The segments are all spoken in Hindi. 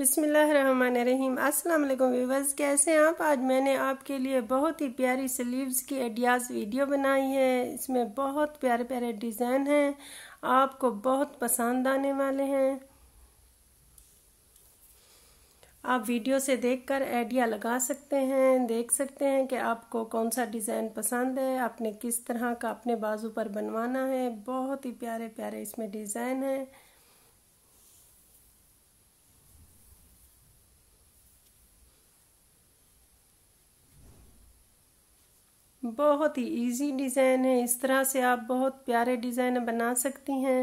बिसमीम अस्सलाम वालेकुम व्यूवर्स कैसे हैं आप आज मैंने आपके लिए बहुत ही प्यारी स्लीव्स की आइडियाज़ वीडियो बनाई है इसमें बहुत प्यारे प्यारे डिज़ाइन हैं आपको बहुत पसंद आने वाले हैं आप वीडियो से देखकर आइडिया लगा सकते हैं देख सकते हैं कि आपको कौन सा डिज़ाइन पसंद है आपने किस तरह का अपने बाजू पर बनवाना है बहुत ही प्यारे प्यारे इसमें डिज़ाइन है बहुत ही इजी डिज़ाइन है इस तरह से आप बहुत प्यारे डिज़ाइन बना सकती हैं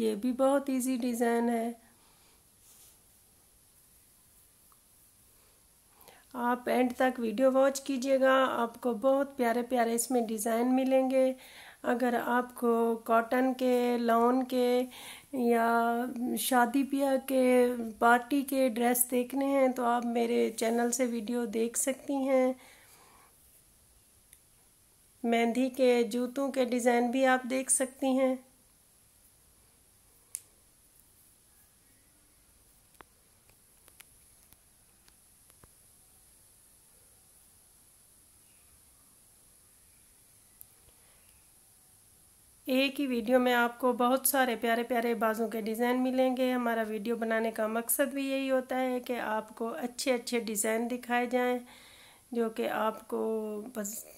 ये भी बहुत इजी डिज़ाइन है आप एंड तक वीडियो वॉच कीजिएगा आपको बहुत प्यारे प्यारे इसमें डिज़ाइन मिलेंगे अगर आपको कॉटन के लॉन के या शादी ब्याह के पार्टी के ड्रेस देखने हैं तो आप मेरे चैनल से वीडियो देख सकती हैं मेहंदी के जूतों के डिज़ाइन भी आप देख सकती हैं एक ही वीडियो में आपको बहुत सारे प्यारे प्यारे बाजों के डिज़ाइन मिलेंगे हमारा वीडियो बनाने का मकसद भी यही होता है कि आपको अच्छे अच्छे डिज़ाइन दिखाए जाएं जो कि आपको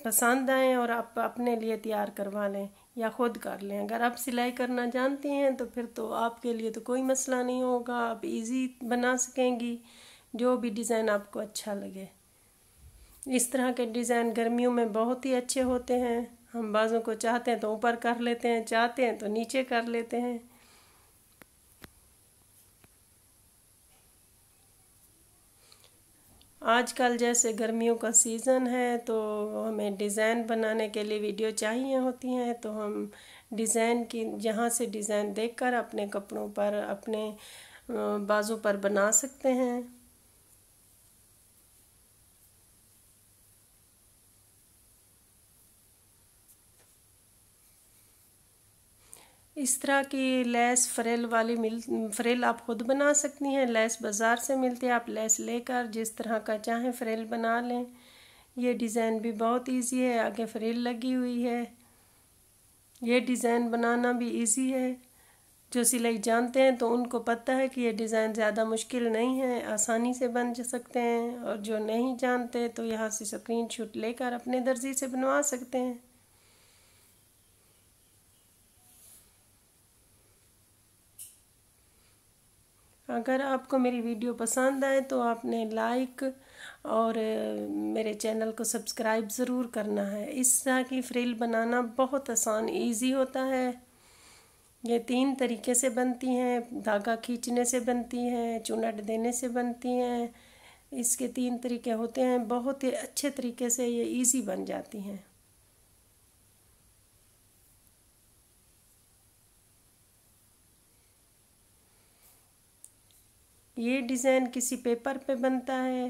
पसंद आएँ और आप अपने लिए तैयार करवा लें या ख़ुद कर लें अगर आप सिलाई करना जानती हैं तो फिर तो आपके लिए तो कोई मसला नहीं होगा आप इजी बना सकेंगी जो भी डिज़ाइन आपको अच्छा लगे इस तरह के डिज़ाइन गर्मियों में बहुत ही अच्छे होते हैं हम बाज़ों को चाहते हैं तो ऊपर कर लेते हैं चाहते हैं तो नीचे कर लेते हैं आजकल जैसे गर्मियों का सीज़न है तो हमें डिज़ाइन बनाने के लिए वीडियो चाहिए होती हैं तो हम डिज़ाइन की जहाँ से डिज़ाइन देखकर अपने कपड़ों पर अपने बाजू पर बना सकते हैं इस तरह की लेस फ्रेल वाली मिल फ्रेल आप खुद बना सकती हैं लेस बाज़ार से मिलती है आप लेस लेकर जिस तरह का चाहें फ्रेल बना लें ये डिज़ाइन भी बहुत इजी है आगे फ्रेल लगी हुई है ये डिज़ाइन बनाना भी इजी है जो सिलाई जानते हैं तो उनको पता है कि ये डिज़ाइन ज़्यादा मुश्किल नहीं है आसानी से बन सकते हैं और जो नहीं जानते तो यहाँ से स्क्रीन लेकर अपने दर्जी से बनवा सकते हैं अगर आपको मेरी वीडियो पसंद आए तो आपने लाइक और मेरे चैनल को सब्सक्राइब ज़रूर करना है इस तरह की फ्रिल बनाना बहुत आसान इजी होता है ये तीन तरीके से बनती हैं धागा खींचने से बनती हैं चुनट देने से बनती हैं इसके तीन तरीके होते हैं बहुत ही अच्छे तरीके से ये इजी बन जाती हैं ये डिज़ाइन किसी पेपर पे बनता है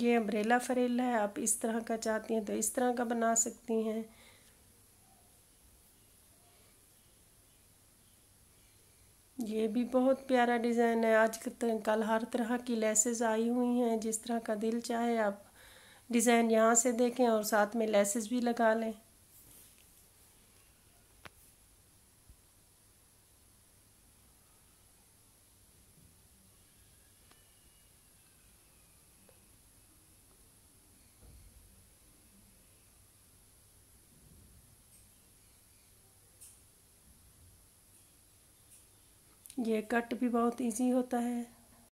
ये अम्ब्रेला फरेला है आप इस तरह का चाहती हैं तो इस तरह का बना सकती हैं ये भी बहुत प्यारा डिज़ाइन है आज कल हर तरह की लेसेस आई हुई हैं जिस तरह का दिल चाहे आप डिज़ाइन यहाँ से देखें और साथ में लेसेस भी लगा लें ये कट भी बहुत इजी होता है